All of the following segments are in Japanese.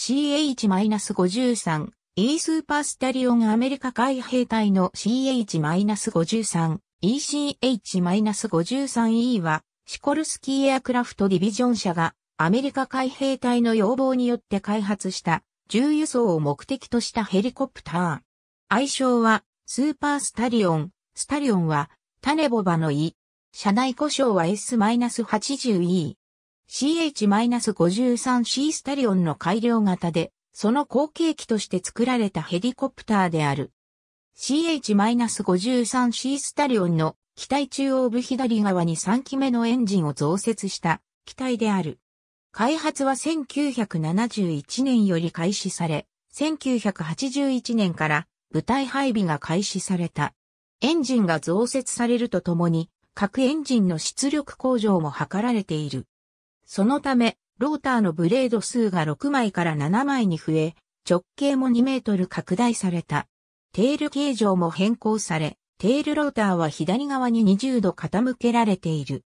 CH-53、E スーパースタリオンアメリカ海兵隊の CH-53、ECH-53E は、シコルスキーエアクラフトディビジョン社が、アメリカ海兵隊の要望によって開発した、重輸送を目的としたヘリコプター。愛称は、スーパースタリオン。スタリオンは、タネボバの E。車内故障は S-80E。CH-53C スタリオンの改良型で、その後継機として作られたヘリコプターである。CH-53C スタリオンの機体中央部左側に3機目のエンジンを増設した機体である。開発は1971年より開始され、1981年から部隊配備が開始された。エンジンが増設されるとともに、各エンジンの出力向上も図られている。そのため、ローターのブレード数が6枚から7枚に増え、直径も2メートル拡大された。テール形状も変更され、テールローターは左側に20度傾けられている。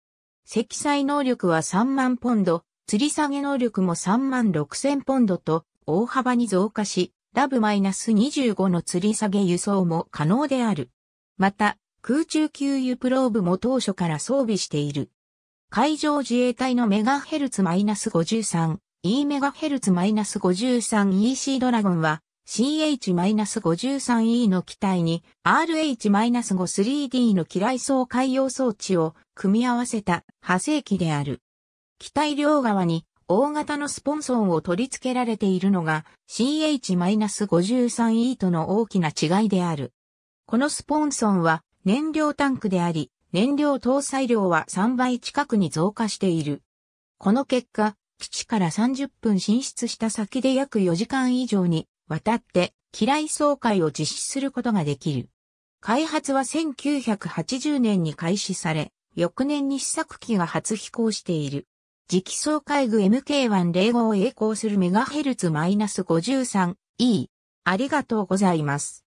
積載能力は3万ポンド、吊り下げ能力も3万6千ポンドと大幅に増加し、ラブ -25 の吊り下げ輸送も可能である。また、空中給油プローブも当初から装備している。海上自衛隊のメガヘルツ -53、E メガヘルツ -53EC ドラゴンは CH-53E の機体に RH-53D の機雷層海洋装置を組み合わせた派生機である。機体両側に大型のスポンソンを取り付けられているのが CH-53E との大きな違いである。このスポンソンは燃料タンクであり、燃料搭載量は3倍近くに増加している。この結果、基地から30分進出した先で約4時間以上にわたって機雷総会を実施することができる。開発は1980年に開始され、翌年に試作機が初飛行している。次期総海具 MK105 を栄光する MHz-53E。ありがとうございます。